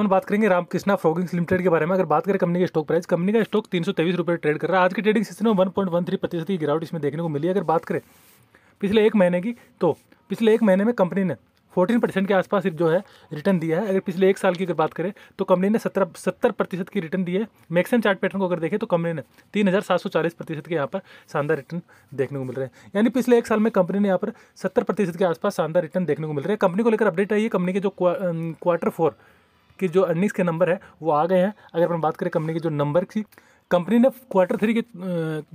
हम बात करेंगे रामकृष्णा फ्रोगिंग्स लिमिटेड के बारे में अगर बात करें कंपनी के स्टॉक प्राइस कंपनी का स्टॉक तीन सौ तेईस रुपये ट्रेड कर रहा है आज की ट्रेडिंग सिस्टम में वन पॉइंट वन थ्री प्रतिशत की गिरावट इसमें देखने को मिली अगर बात करें पिछले एक महीने की तो पिछले एक महीने में कंपनी ने फोर्टीन परसेंट के आसपास जो है रिटर्न दिया है अगर पिछले एक साल की अगर बात करें तो कंपनी ने सत्रह सत्तर प्रतिशत की रिटर्न दी है मैक्सिमम चार्ट पैटर्न को अगर देखें तो कंपनी ने तीन हज़ार सात सौ चालीस प्रतिशत के यहाँ पर शानदार रिटर्न देखने को मिल रहे हैं यानी पिछले एक साल में कंपनी ने यहाँ पर सत्तर प्रतिशत के आसपास शानदार रिटर्न देखने को मिल रहा है कंपनी को लेकर अपडेट आई है कंपनी के जो क्वार्टर फोर कि जो अर्निंग्स के नंबर है वो आ गए हैं अगर अपन बात करें कंपनी के जो नंबर की कंपनी ने क्वार्टर थ्री के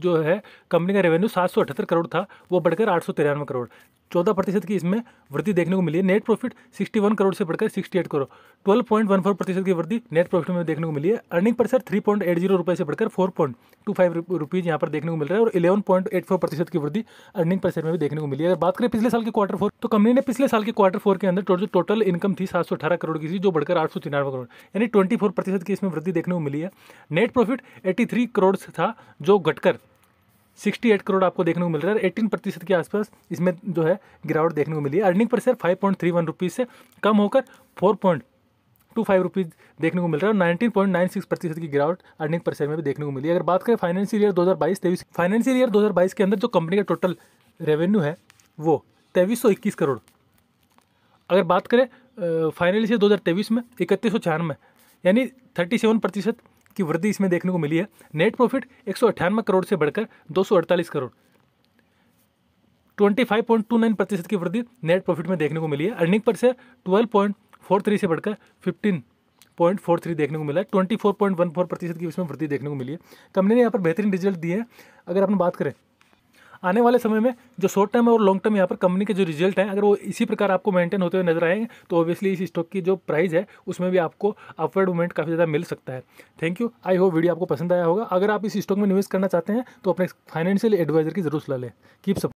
जो है कंपनी का रेवेन्यू सात सौ अठहत्तर करोड़ था वो बढ़कर आठ सौ तिरानवे करोड़ चौदह प्रतिशत की इसमें वृद्धि देखने को मिली है नेट प्रॉफिट 61 करोड़ से बढ़कर 68 करोड़ 12.14 प्रतिशत की वृद्धि नेट प्रॉफिट में देखने को मिली है earning per share three point eight zero रुपये से बढ़कर four point two five rupees यहाँ पर देखने को मिल रहा है और इलेवन पॉइंट एट फोर प्रतिशत की वृद्धि अर्निंग पर सर में भी देखने को मिली है अगर बात करें पिछले साल के क्वार्टर फोर तो कंपनी ने पिछले साल के क्वार्टर फोर के अंदर टोटल टोटल इनकम थी सात सौ अठारह करोड़ की थी जो बढ़कर आठ सौ तिरानवे करोड़ यानी ट्वेंटी फोर प्रतिशत की इसमें वृद्धि देखने को मिली है net profit eighty three crore था जो घटकर सिक्सटी एट करोड़ आपको देखने को मिल रहा है एटीन प्रतिशत के आसपास इसमें जो है गिरावट देखने को मिली है earning per share five point three one rupees से कम होकर four point two five rupees देखने को मिल रहा है और नाइनटीन पॉइंट नाइन सिक्स प्रतिशत की गिरावट अर्निंग पर शेयर में भी देखने को मिली है अगर बात करें फाइनेंशियल ईयर दो हज़ार बाईस तेईस फाइनेंशियल ईयर दो हज़ार बाईस के अंदर जो कंपनी का टोटल रेवेन्यू है वो तेईस सौ इक्कीस करोड़ अगर बात करें फाइनल ईयर दो हज़ार तेईस में इकतीस सौ छियानवे यानी थर्टी सेवन प्रतिशत की वृद्धि इसमें देखने को मिली है नेट प्रॉफिट एक करोड़ से बढ़कर दो करोड़ 25.29 प्रतिशत की वृद्धि नेट प्रॉफिट में देखने को मिली है अर्निंग पर से 12.43 से बढ़कर 15.43 देखने को मिला है 24.14 प्रतिशत की इसमें वृद्धि देखने को मिली है कंपनी ने यहाँ पर बेहतरीन रिजल्ट दिए हैं अगर अपन बात करें आने वाले समय में जो शॉर्ट टर्म और लॉन्ग टर्म यहाँ पर कंपनी के जो रिजल्ट हैं अगर वो इसी प्रकार आपको मेंटेन होते हुए नजर आएंगे तो ऑब्वियसली इस स्टॉक की जो प्राइस है उसमें भी आपको अपवर्ड मूवमेंट काफ़ी ज़्यादा मिल सकता है thank you I hope video आपको पसंद आया होगा अगर आप इस स्टॉक में निवेश करना चाहते हैं तो अपने फाइनेंशियल एडवाइजर की जरूर सलाह लें कीप सब